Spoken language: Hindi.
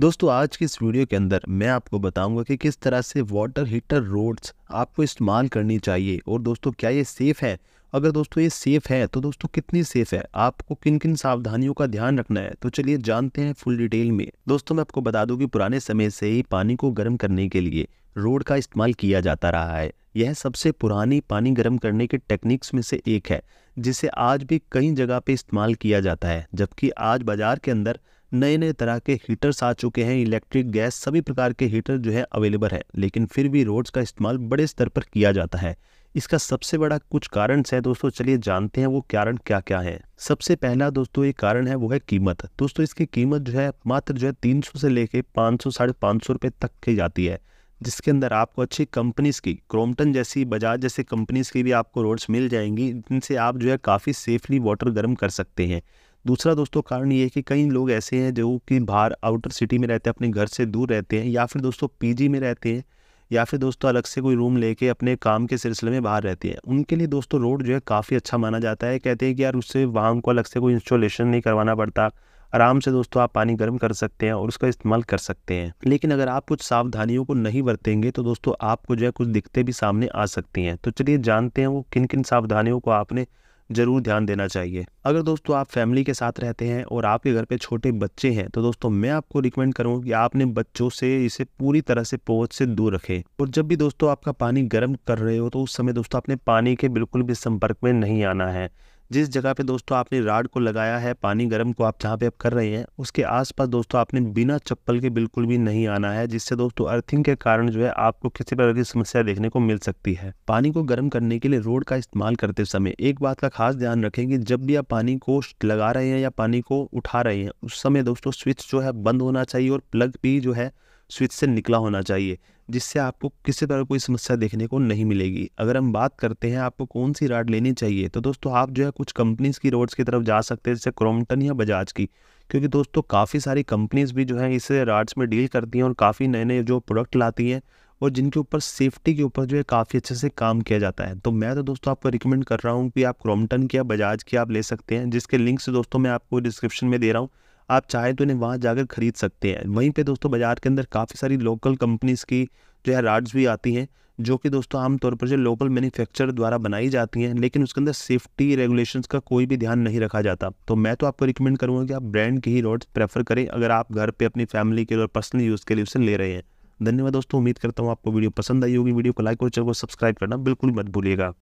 दोस्तों आज की इस वीडियो के अंदर मैं आपको बताऊंगा कि किस तरह से वाटर हीटर रोड्स आपको इस्तेमाल करनी चाहिए और दोस्तों क्या ये सेफ़ है अगर दोस्तों ये सेफ़ है तो दोस्तों कितनी सेफ़ है आपको किन किन सावधानियों का ध्यान रखना है तो चलिए जानते हैं फुल डिटेल में दोस्तों मैं आपको बता दूं कि पुराने समय से ही पानी को गर्म करने के लिए रोड का इस्तेमाल किया जाता रहा है यह सबसे पुरानी पानी गर्म करने के टेक्निक्स में से एक है जिसे आज भी कई जगह पे इस्तेमाल किया जाता है जबकि आज बाज़ार के अंदर नए नए तरह के हीटर्स आ चुके हैं इलेक्ट्रिक गैस सभी प्रकार के हीटर जो है अवेलेबल है लेकिन फिर भी रोड्स का इस्तेमाल बड़े स्तर पर किया जाता है इसका सबसे बड़ा कुछ कारण है दोस्तों चलिए जानते हैं वो कारण क्या क्या है सबसे पहला दोस्तों एक कारण है वो है कीमत दोस्तों इसकी कीमत जो है मात्र जो है तीन सौ से लेके पाँच सौ साढ़े पाँच सौ तक की जाती है जिसके अंदर आपको अच्छी कंपनीज की क्रोमटन जैसी बजाज जैसी कंपनीज की भी आपको रोड्स मिल जाएंगी जिनसे आप जो है काफ़ी सेफली वाटर गर्म कर सकते हैं दूसरा दोस्तों कारण ये है कि कई लोग ऐसे हैं जो कि बाहर आउटर सिटी में रहते हैं अपने घर से दूर रहते हैं या फिर दोस्तों पीजी में रहते हैं या फिर दोस्तों अलग से कोई रूम लेके अपने काम के सिलसिले में बाहर रहते हैं उनके लिए दोस्तों रोड जो है काफ़ी अच्छा माना जाता है कहते हैं कि यार उससे वहाँ को अलग से कोई इंस्टॉलेशन नहीं करवाना पड़ता आराम से दोस्तों आप पानी गर्म कर सकते हैं और उसका इस्तेमाल कर सकते हैं लेकिन अगर आप कुछ सावधानियों को नहीं बरतेंगे तो दोस्तों आपको जो है कुछ दिक्कतें भी सामने आ सकती हैं तो चलिए जानते हैं वो किन किन सावधानियों को आपने ज़रूर ध्यान देना चाहिए अगर दोस्तों आप फैमिली के साथ रहते हैं और आपके घर पे छोटे बच्चे हैं तो दोस्तों मैं आपको रिकमेंड करूँ कि आप अपने बच्चों से इसे पूरी तरह से पोच से दूर रखें और जब भी दोस्तों आपका पानी गर्म कर रहे हो तो उस समय दोस्तों अपने पानी के बिल्कुल भी संपर्क में नहीं आना है जिस जगह पे दोस्तों आपने राड को लगाया है पानी गर्म को आप जहाँ पे आप कर रहे हैं उसके आसपास दोस्तों आपने बिना चप्पल के बिल्कुल भी नहीं आना है जिससे दोस्तों अर्थिंग के कारण जो है आपको किसी प्रकार की समस्या देखने को मिल सकती है पानी को गर्म करने के लिए रोड का इस्तेमाल करते समय एक बात का खास ध्यान रखें कि जब भी आप पानी को लगा रहे हैं या पानी को उठा रहे हैं उस समय दोस्तों स्विच जो है बंद होना चाहिए और प्लग भी जो है स्विच से निकला होना चाहिए जिससे आपको किसी तरह कोई समस्या देखने को नहीं मिलेगी अगर हम बात करते हैं आपको कौन सी राड लेनी चाहिए तो दोस्तों आप जो है कुछ कंपनीज़ की रोड्स की तरफ जा सकते हैं जैसे क्रोमटन या बजाज की क्योंकि दोस्तों काफ़ी सारी कंपनीज़ भी जो है इस राड्स में डील करती हैं और काफ़ी नए नए जो प्रोडक्ट लाती हैं और जिनके ऊपर सेफ्टी के ऊपर जो है काफ़ी अच्छे से काम किया जाता है तो मैं तो दोस्तों आपको रिकमेंड कर रहा हूँ कि आप क्रोमटन की या बजाज की आप ले सकते हैं जिसके लिंक्स दोस्तों मैं आपको डिस्क्रिप्शन में दे रहा हूँ आप चाहें तो इन्हें वहाँ जाकर ख़रीद सकते हैं वहीं पे दोस्तों बाज़ार के अंदर काफ़ी सारी लोकल कंपनीज़ की जो है राड्स भी आती हैं जो कि दोस्तों आमतौर पर जो लोकल मैन्युफैक्चरर द्वारा बनाई जाती हैं लेकिन उसके अंदर सेफ्टी रेगुलेशंस का कोई भी ध्यान नहीं रखा जाता तो मैं तो आपको रिकमेंड करूँगा कि आप ब्रांड की ही रोड्स प्रेफर करें अगर आप घर पर अपनी फैमिली के और पर्सनल यूज़ के लिए उसे ले रहे हैं धन्यवाद दोस्तों उम्मीद करता हूँ आपको वीडियो पसंद आई होगी वीडियो को लाइक और चैनल को सब्सक्राइब करना बिल्कुल मत भूलिएगा